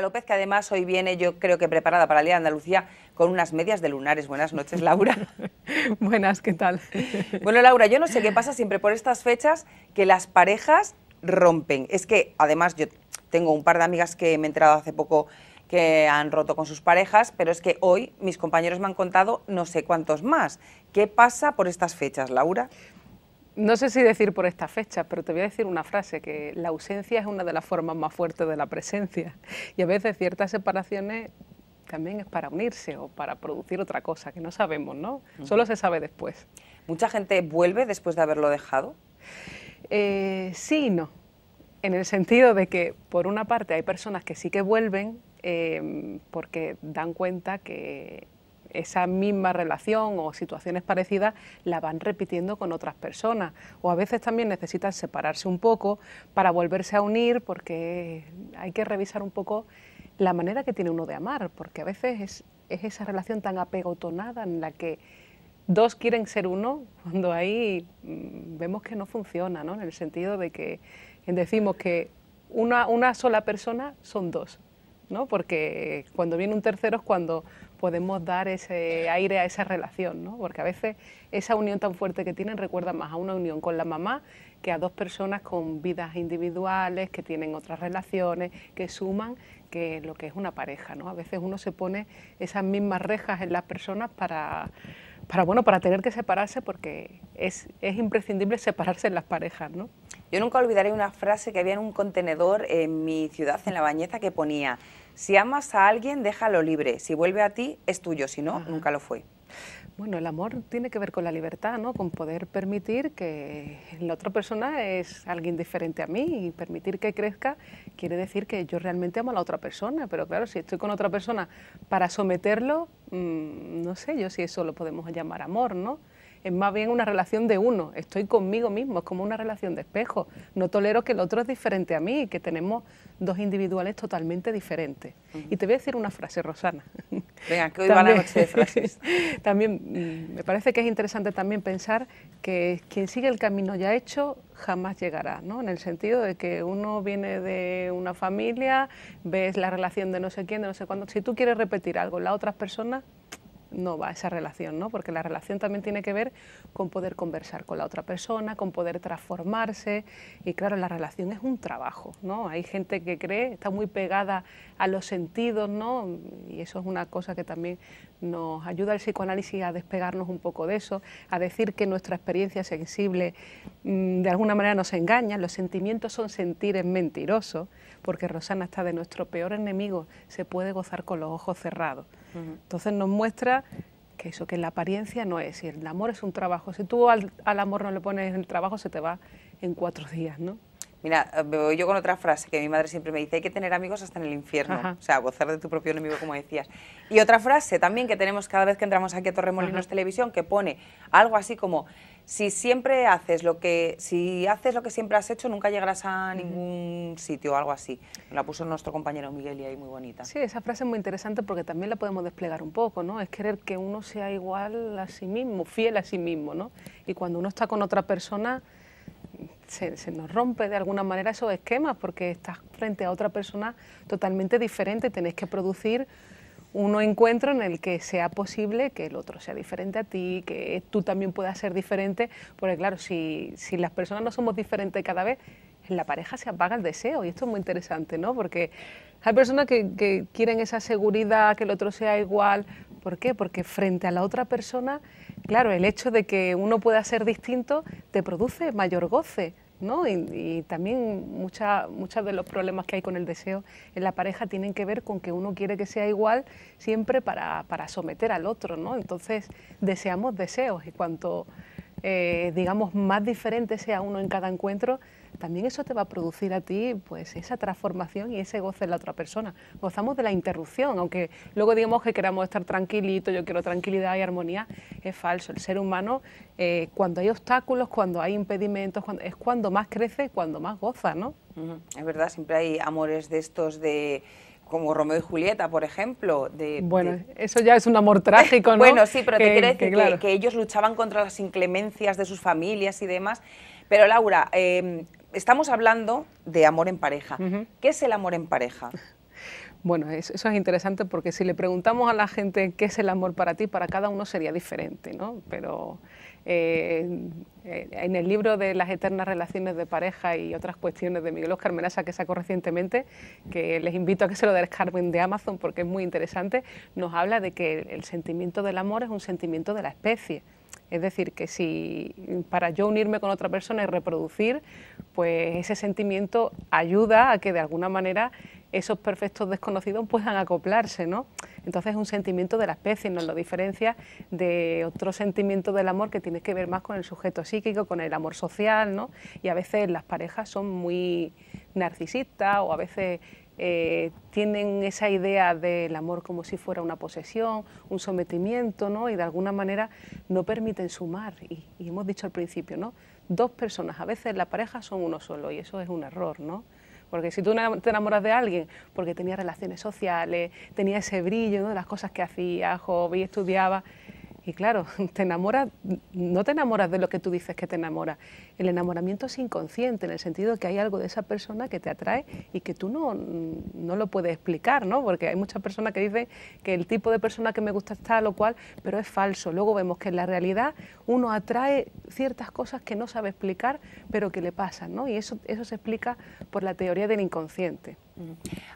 López, que además hoy viene, yo creo que preparada para el Día de Andalucía, con unas medias de lunares. Buenas noches, Laura. Buenas, ¿qué tal? Bueno, Laura, yo no sé qué pasa siempre por estas fechas que las parejas rompen. Es que, además, yo tengo un par de amigas que me he enterado hace poco que han roto con sus parejas, pero es que hoy mis compañeros me han contado no sé cuántos más. ¿Qué pasa por estas fechas, Laura? No sé si decir por esta fecha, pero te voy a decir una frase, que la ausencia es una de las formas más fuertes de la presencia. Y a veces ciertas separaciones también es para unirse o para producir otra cosa, que no sabemos, ¿no? Solo se sabe después. ¿Mucha gente vuelve después de haberlo dejado? Eh, sí y no. En el sentido de que, por una parte, hay personas que sí que vuelven eh, porque dan cuenta que esa misma relación o situaciones parecidas la van repitiendo con otras personas o a veces también necesitan separarse un poco para volverse a unir porque hay que revisar un poco la manera que tiene uno de amar, porque a veces es, esa relación tan apegotonada en la que dos quieren ser uno, cuando ahí mm, vemos que no funciona, ¿no? en el sentido de que decimos que una sola persona son dos, ¿no? Porque cuando viene un tercero es cuando podemos dar ese aire a esa relación, ¿no? Porque a veces esa unión tan fuerte que tienen recuerda más a una unión con la mamá que a dos personas con vidas individuales, que tienen otras relaciones, que suman, que lo que es una pareja, ¿no? A veces uno se pone esas mismas rejas en las personas para para bueno para tener que separarse porque es, es, imprescindible separarse en las parejas ¿no? Yo nunca olvidaré una frase que había en un contenedor en mi ciudad, en La Bañeza, que ponía si amas a alguien, déjalo libre. Si vuelve a ti, es tuyo. Si no, nunca lo fue. Bueno, el amor tiene que ver con la libertad, ¿no? Con poder permitir que la otra persona es alguien diferente a mí y permitir que crezca quiere decir que yo realmente amo a la otra persona, pero claro, si estoy con otra persona para someterlo, mm, no sé yo si eso lo podemos llamar amor, ¿no? es más bien una relación de uno, estoy conmigo mismo, es como una relación de espejo, no tolero que el otro es diferente a mí, que tenemos dos individuales totalmente diferentes. Y te voy a decir una frase, Rosana. Venga, que hoy también, va noche frases. también mm, me parece que es interesante también pensar que quien sigue el camino ya hecho jamás llegará, ¿no? En el sentido de que uno viene de una familia, ves la relación de no sé quién, de no sé cuándo. Si tú quieres repetir algo, en las otras personas no va esa relación, ¿no? Porque la relación también tiene que ver con poder conversar con la otra persona, con poder transformarse y claro, la relación es un trabajo, ¿no? Hay gente que cree, está muy pegada a los sentidos, ¿no? Y eso es una cosa que también nos ayuda el psicoanálisis a despegarnos un poco de eso, a decir que nuestra experiencia sensible mm, de alguna manera nos engaña, los sentimientos son sentires mentirosos, porque Rosana está de nuestro peor enemigo, se puede gozar con los ojos cerrados. Entonces nos muestra que eso, que la apariencia no es, y el amor es un trabajo, si tú al, al amor no le pones el trabajo se te va en cuatro días, ¿no? Mira, eh, me voy yo con otra frase que mi madre siempre me dice, hay que tener amigos hasta en el infierno, o sea, gozar de tu propio enemigo, como decías. Y otra frase también que tenemos cada vez que entramos aquí a Torremolinos Televisión, que pone algo así como, si siempre haces lo que, si haces lo que siempre has hecho, nunca llegarás a ningún sitio, o algo así. La puso nuestro compañero Miguel y ahí muy bonita. Sí, esa frase es muy interesante porque también la podemos desplegar un poco, ¿no? Es querer que uno sea igual a sí mismo, fiel a sí mismo, ¿no? Y cuando uno está con otra persona se, nos rompe de alguna manera esos esquemas porque estás frente a otra persona totalmente diferente, tenés que producir un encuentro en el que sea posible que el otro sea diferente a ti, que tú también puedas ser diferente, porque claro, si, las personas no somos diferentes cada vez, en la pareja se apaga el deseo y esto es muy interesante, ¿no? Porque hay personas que quieren esa seguridad, que el otro sea igual, ¿por qué? Porque frente a la otra persona claro, el hecho de que uno pueda ser distinto te produce mayor goce, ¿no? Y, también muchos de los problemas que hay con el deseo en la pareja tienen que ver con que uno quiere que sea igual siempre para, someter al otro, ¿no? Entonces deseamos deseos y cuanto, eh, digamos, más diferente sea uno en cada encuentro, también eso te va a producir a ti pues esa transformación y ese goce en la otra persona. Gozamos de la interrupción, aunque luego digamos que queramos estar tranquilitos, yo quiero tranquilidad y armonía, es falso. El ser humano, eh, cuando hay obstáculos, cuando hay impedimentos, es cuando más crece, cuando más goza, ¿no? Es verdad, siempre hay amores de estos de como Romeo y Julieta, por ejemplo. De, bueno, eso ya es un amor trágico, ¿no? bueno, sí, pero te quiero decir que, ellos luchaban contra las inclemencias de sus familias y demás. Pero Laura, em, estamos hablando de amor en pareja. ¿Qué es el amor en pareja? Bueno, eso, es interesante porque si le preguntamos a la gente qué es el amor para ti, para cada uno sería diferente, ¿no? Pero eh, en el libro de las eternas relaciones de pareja y otras cuestiones de Miguel Oscar Menasa que sacó recientemente, que les invito a que se lo descarguen de Amazon porque es muy interesante, nos habla de que el sentimiento del amor es un sentimiento de la especie, es decir, que si para yo unirme con otra persona y reproducir, pues ese sentimiento ayuda a que de alguna manera esos perfectos desconocidos puedan acoplarse, ¿no? Entonces es un sentimiento de la especie, nos lo diferencia de otro sentimiento del amor que tiene que ver más con el sujeto psíquico, con el amor social, ¿no? Y a veces las parejas son muy narcisistas o a veces eh, tienen esa idea del amor como si fuera una posesión, un sometimiento, ¿no? Y de alguna manera no permiten sumar. Y, hemos dicho al principio, ¿no? Dos personas, a veces la pareja son uno solo y eso es un error, ¿no? Porque si tú te enamoras de alguien porque tenía relaciones sociales, tenía ese brillo, ¿no? De las cosas que hacía, joven, estudiaba, y claro, te enamoras, no te enamoras de lo que tú dices que te enamora. El enamoramiento es inconsciente, en el sentido de que hay algo de esa persona que te atrae y que tú no, no lo puedes explicar, ¿no? Porque hay muchas personas que dicen que el tipo de persona que me gusta está lo cual, pero es falso. Luego vemos que en la realidad uno atrae ciertas cosas que no sabe explicar, pero que le pasan, ¿no? Y eso, eso se explica por la teoría del inconsciente.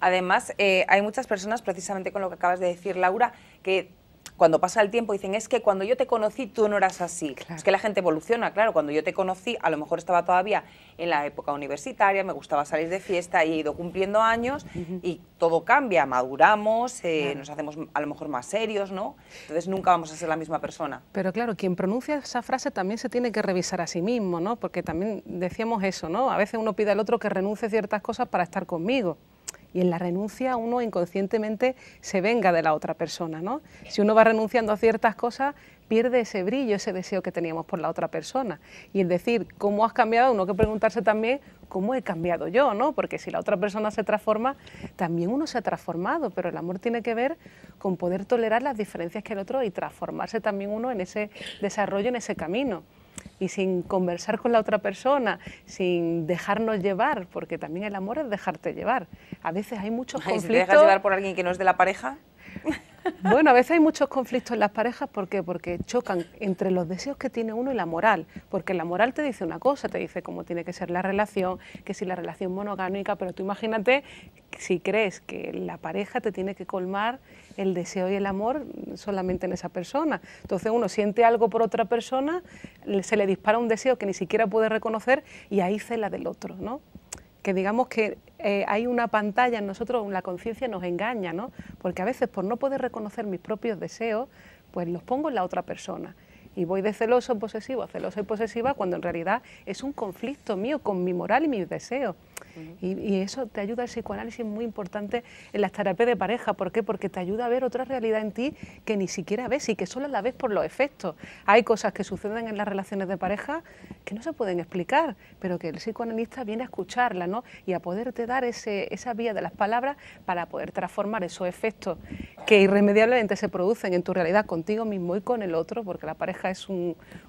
Además, eh, hay muchas personas, precisamente con lo que acabas de decir, Laura, que cuando pasa el tiempo dicen, es que cuando yo te conocí tú no eras así. Es que la gente evoluciona, claro, cuando yo te conocí a lo mejor estaba todavía en la época universitaria, me gustaba salir de fiesta y he ido cumpliendo años y todo cambia, maduramos, eh, nos hacemos a lo mejor más serios, ¿no? Entonces nunca vamos a ser la misma persona. Pero claro, quien pronuncia esa frase también se tiene que revisar a sí mismo, ¿no? Porque también decíamos eso, ¿no? A veces uno pide al otro que renuncie ciertas cosas para estar conmigo y en la renuncia uno inconscientemente se venga de la otra persona. ¿no? Si uno va renunciando a ciertas cosas, pierde ese brillo, ese deseo que teníamos por la otra persona. Y el decir, ¿cómo has cambiado? Uno que preguntarse también, ¿cómo he cambiado yo? ¿no? Porque si la otra persona se transforma, también uno se ha transformado, pero el amor tiene que ver con poder tolerar las diferencias que el otro y transformarse también uno en ese desarrollo, en ese camino y sin conversar con la otra persona, sin dejarnos llevar, porque también el amor es dejarte llevar. A veces hay muchos conflictos. llevar por alguien que no es de la pareja? Bueno, a veces hay muchos conflictos en las parejas, ¿por qué? Porque chocan entre los deseos que tiene uno y la moral, porque la moral te dice una cosa, te dice cómo tiene que ser la relación, que si la relación monogámica, pero tú imagínate si crees que la pareja te tiene que colmar el deseo y el amor solamente en esa persona. Entonces uno siente algo por otra persona, se le dispara un deseo que ni siquiera puede reconocer y ahí cela del otro, ¿no? que digamos que eh, hay una pantalla en nosotros, la conciencia nos engaña, ¿no? Porque a veces por no poder reconocer mis propios deseos, pues los pongo en la otra persona. Y voy de celoso, posesivo celoso y posesiva cuando en realidad es un conflicto mío con mi moral y mis deseos y, eso te ayuda el psicoanálisis muy importante en las terapias de pareja. ¿Por qué? Porque te ayuda a ver otra realidad en ti que ni siquiera ves y que solo la ves por los efectos. Hay cosas que suceden en las relaciones de pareja que no se pueden explicar, pero que el psicoanalista viene a escucharla ¿no? y a poderte dar ese, esa vía de las palabras para poder transformar esos efectos que irremediablemente se producen en tu realidad contigo mismo y con el otro, porque la pareja es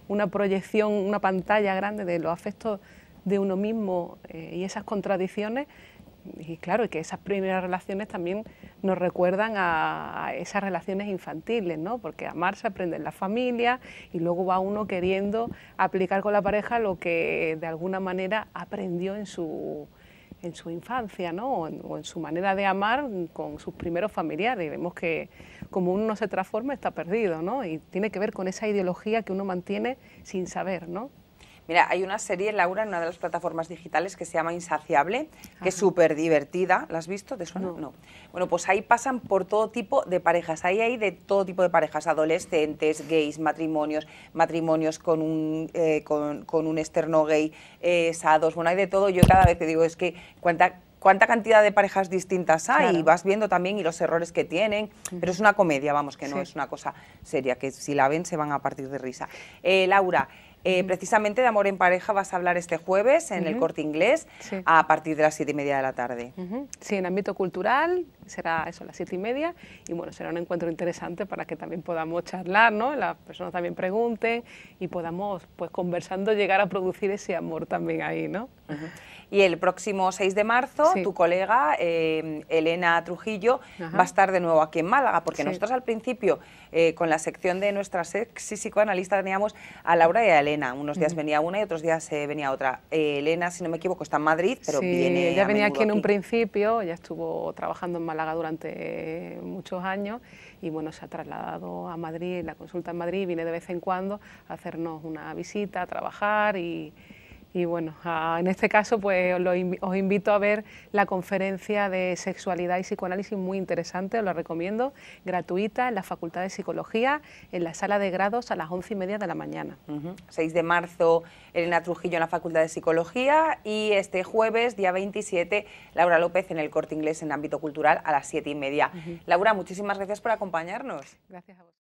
una proyección, una pantalla grande de los afectos de uno mismo eh, y esas contradicciones. Y claro, y que esas primeras relaciones también nos recuerdan a, esas relaciones infantiles, ¿no? Porque amar se aprende en la familia y luego va uno queriendo aplicar con la pareja lo que de alguna manera aprendió en su, infancia, ¿no? O en, su manera de amar con sus primeros familiares. Y vemos que como uno no se transforma está perdido, ¿no? Y tiene que ver con esa ideología que uno mantiene sin saber, ¿no? Mira, hay una serie, Laura, en una de las plataformas digitales que se llama Insaciable, que es súper divertida. ¿La has visto? No. Bueno, pues ahí pasan por todo tipo de parejas. Ahí hay de todo tipo de parejas, adolescentes, gays, matrimonios, matrimonios con un, eh, con, un externo gay, eh, sados, bueno, hay de todo. Yo cada vez te digo, es que cuánta cuánta cantidad de parejas distintas hay y vas viendo también y los errores que tienen, pero es una comedia, vamos, que no es una cosa seria, que si la ven se van a partir de risa. Eh, Laura, eh, precisamente de Amor en Pareja vas a hablar este jueves en el Corte Inglés a partir de las siete y media de la tarde. Sí, en ámbito cultural será eso las siete y media, y bueno, será un encuentro interesante para que también podamos charlar, ¿no? Las personas también pregunten y podamos, pues conversando, llegar a producir ese amor también ahí, ¿no? Y el próximo 6 de marzo, tu colega eh, Elena Trujillo va a estar de nuevo aquí en Málaga, porque nosotros al principio, eh, con la sección de nuestra sexy psicoanalista, teníamos a Laura y a Elena. Unos días venía una y otros días eh, venía otra. Elena, si no me equivoco, está en Madrid, pero sí, Ella venía aquí en un principio, ya estuvo trabajando en Málaga durante muchos años y bueno, se ha trasladado a Madrid, la consulta en Madrid, viene de vez en cuando a hacernos una visita, a trabajar y, y bueno, en este caso pues os invito a ver la conferencia de sexualidad y psicoanálisis muy interesante, os la recomiendo, gratuita en la Facultad de Psicología, en la sala de grados a las once y media de la mañana. 6 de marzo, Elena Trujillo en la Facultad de Psicología y este jueves, día 27, Laura López en el Corte Inglés en ámbito cultural a las siete y media. Laura, muchísimas gracias por acompañarnos. Gracias a vos.